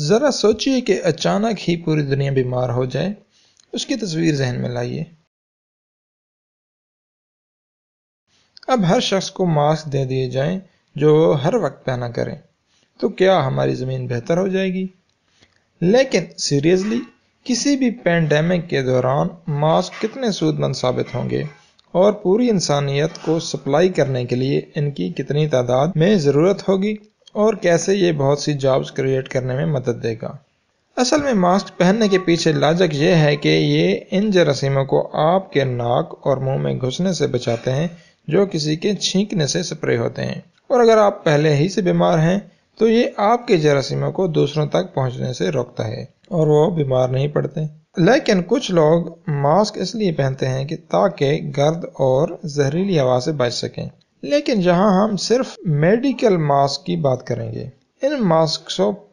ज़रा सोचिए कि अचानक ही पूरी दुनिया बीमार हो जाए उसकी तस्वीर जहन में लाइए अब हर शख्स को मास्क दे दिए जाएं जो हर वक्त पहना करें तो क्या हमारी ज़मीन बेहतर हो जाएगी लेकिन सीरियसली किसी भी पेंडेमिक के दौरान मास्क कितने सूदमंद साबित होंगे और पूरी इंसानियत को सप्लाई करने के लिए इनकी कितनी तादाद में ज़रूरत होगी और कैसे ये बहुत सी जॉब्स क्रिएट करने में मदद देगा असल में मास्क पहनने के पीछे लाजक ये है कि ये इन जरासीमों को आपके नाक और मुंह में घुसने से बचाते हैं जो किसी के छींकने से स्प्रे होते हैं और अगर आप पहले ही से बीमार हैं तो ये आपके जरासीमों को दूसरों तक पहुंचने से रोकता है और वो बीमार नहीं पड़ते लेकिन कुछ लोग मास्क इसलिए पहनते हैं कि ताकि गर्द और जहरीली हवा से बच सकें लेकिन जहां हम सिर्फ मेडिकल मास्क की बात करेंगे इन मास्क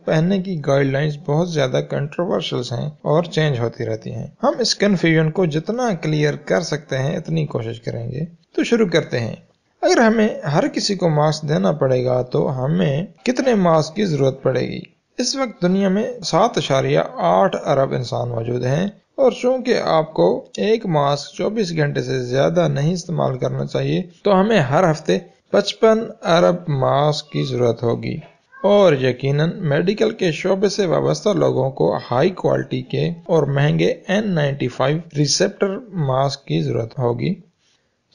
पहनने की गाइडलाइंस बहुत ज्यादा कंट्रोवर्शियल हैं और चेंज होती रहती हैं हम इस कन्फ्यूजन को जितना क्लियर कर सकते हैं इतनी कोशिश करेंगे तो शुरू करते हैं अगर हमें हर किसी को मास्क देना पड़ेगा तो हमें कितने मास्क की जरूरत पड़ेगी इस वक्त दुनिया में सात अशारिया आठ अरब इंसान मौजूद हैं और चूंकि आपको एक मास्क 24 घंटे से ज्यादा नहीं इस्तेमाल करना चाहिए तो हमें हर हफ्ते 55 अरब मास्क की जरूरत होगी और यकीनन मेडिकल के शोबे से वाबस्ता लोगों को हाई क्वालिटी के और महंगे N95 रिसेप्टर मास्क की जरूरत होगी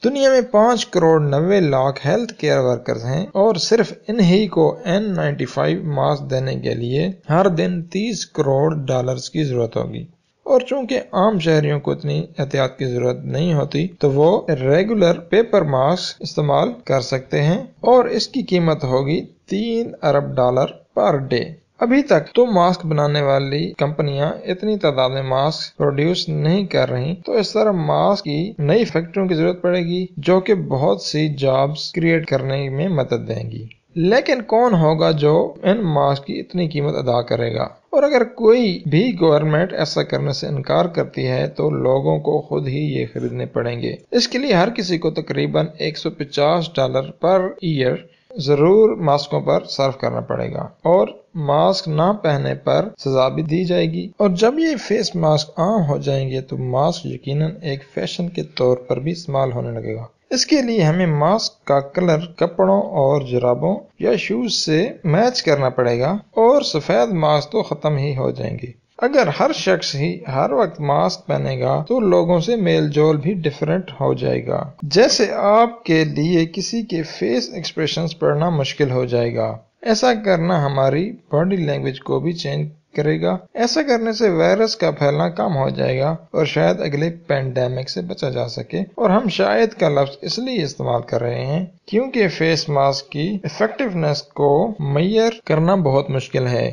दुनिया में पाँच करोड़ नब्बे लाख हेल्थ केयर वर्कर्स हैं और सिर्फ इन्हीं को N95 मास्क देने के लिए हर दिन 30 करोड़ डॉलर्स की जरूरत होगी और चूंकि आम शहरियों को इतनी एहतियात की जरूरत नहीं होती तो वो रेगुलर पेपर मास्क इस्तेमाल कर सकते हैं और इसकी कीमत होगी तीन अरब डॉलर पर डे अभी तक तो मास्क बनाने वाली कंपनियां इतनी तादाद में मास्क प्रोड्यूस नहीं कर रही तो इस तरह मास्क की नई फैक्ट्रियों की जरूरत पड़ेगी जो कि बहुत सी जॉब्स क्रिएट करने में मदद देंगी लेकिन कौन होगा जो इन मास्क की इतनी कीमत अदा करेगा और अगर कोई भी गवर्नमेंट ऐसा करने से इनकार करती है तो लोगों को खुद ही ये खरीदने पड़ेंगे इसके लिए हर किसी को तकरीबन 150 डॉलर पर ईयर ज़रूर मास्कों पर सर्व करना पड़ेगा और मास्क ना पहनने पर सजा भी दी जाएगी और जब ये फेस मास्क आम हो जाएंगे तो मास्क यकीनन एक फैशन के तौर पर भी इस्तेमाल होने लगेगा इसके लिए हमें मास्क का कलर कपड़ों और जराबों या शूज से मैच करना पड़ेगा और सफ़ेद मास्क तो ख़त्म ही हो जाएंगे अगर हर शख्स ही हर वक्त मास्क पहनेगा तो लोगों से मेल जोल भी डिफरेंट हो जाएगा जैसे आपके लिए किसी के फेस एक्सप्रेशन पढ़ना मुश्किल हो जाएगा ऐसा करना हमारी बॉडी लैंग्वेज को भी चेंज करेगा ऐसा करने से वायरस का फैलना कम हो जाएगा और शायद अगले पेंडेमिक से बचा जा सके और हम शायद का लफ्ज इसलिए इस्तेमाल कर रहे हैं क्योंकि फेस मास्क की इफेक्टिवनेस को मैयर करना बहुत मुश्किल है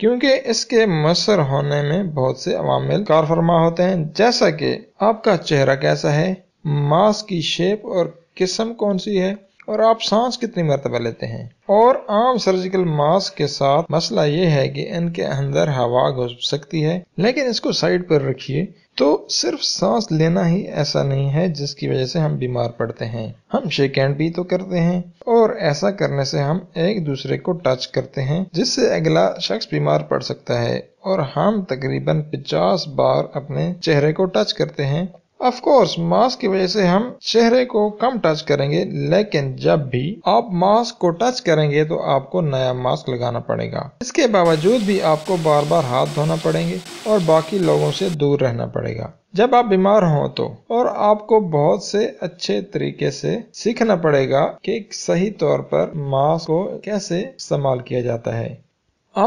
क्योंकि इसके मसर होने में बहुत से अवामिल कारफरमा होते हैं जैसा कि आपका चेहरा कैसा है मांस की शेप और किस्म कौन सी है और आप सांस कितनी मरतबा लेते हैं और आम सर्जिकल मास्क के साथ मसला ये है कि इनके अंदर हवा घुस सकती है लेकिन इसको साइड पर रखिए तो सिर्फ सांस लेना ही ऐसा नहीं है जिसकी वजह से हम बीमार पड़ते हैं हम शेक हैंड भी तो करते हैं और ऐसा करने से हम एक दूसरे को टच करते हैं जिससे अगला शख्स बीमार पड़ सकता है और हम तकरीबन 50 बार अपने चेहरे को टच करते हैं ऑफ कोर्स मास्क की वजह से हम चेहरे को कम टच करेंगे लेकिन जब भी आप मास्क को टच करेंगे तो आपको नया मास्क लगाना पड़ेगा इसके बावजूद भी आपको बार बार हाथ धोना पड़ेंगे और बाकी लोगों से दूर रहना पड़ेगा जब आप बीमार हो तो और आपको बहुत से अच्छे तरीके से सीखना पड़ेगा कि सही तौर पर मास्क को कैसे इस्तेमाल किया जाता है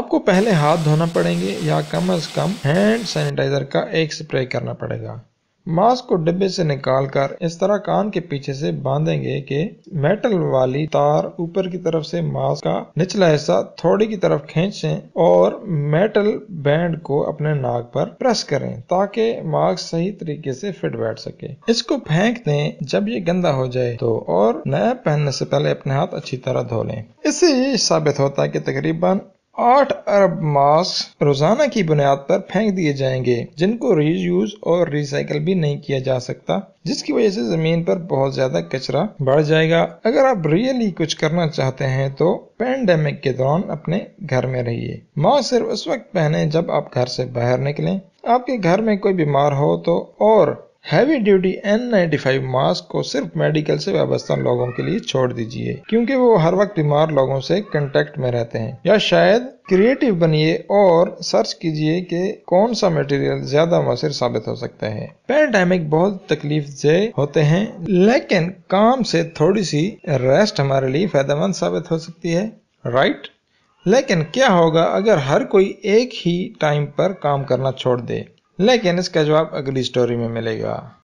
आपको पहले हाथ धोना पड़ेंगे या कम अज कम हैंड सैनिटाइजर का एक स्प्रे करना पड़ेगा मास्क को डिब्बे से निकालकर इस तरह कान के पीछे से बांधेंगे कि मेटल वाली तार ऊपर की तरफ से मास्क का निचला हिस्सा थोड़ी की तरफ खींचें और मेटल बैंड को अपने नाक पर प्रेस करें ताकि मास्क सही तरीके से फिट बैठ सके इसको फेंक दें जब ये गंदा हो जाए तो और नया पहनने से पहले अपने हाथ अच्छी तरह धो लें इससे ये साबित होता है कि तकरीबन आठ अरब मास रोजाना की बुनियाद पर फेंक दिए जाएंगे जिनको रीयूज और रिसाइकल भी नहीं किया जा सकता जिसकी वजह से जमीन पर बहुत ज्यादा कचरा बढ़ जाएगा अगर आप रियली कुछ करना चाहते हैं तो पेंडेमिक के दौरान अपने घर में रहिए मास्क सिर्फ उस वक्त पहने जब आप घर से बाहर निकलें आपके घर में कोई बीमार हो तो और हैवी ड्यूटी फाइव मास्क को सिर्फ मेडिकल से व्यवस्था लोगों के लिए छोड़ दीजिए क्योंकि वो हर वक्त बीमार लोगों से कांटेक्ट में रहते हैं या शायद क्रिएटिव बनिए और सर्च कीजिए कि कौन सा मटेरियल ज्यादा मुसर साबित हो सकता है पैराडाइमिक बहुत तकलीफ से होते हैं लेकिन काम से थोड़ी सी रेस्ट हमारे लिए फायदेमंद साबित हो सकती है राइट लेकिन क्या होगा अगर हर कोई एक ही टाइम पर काम करना छोड़ दे लेकिन इसका जवाब अगली स्टोरी में मिलेगा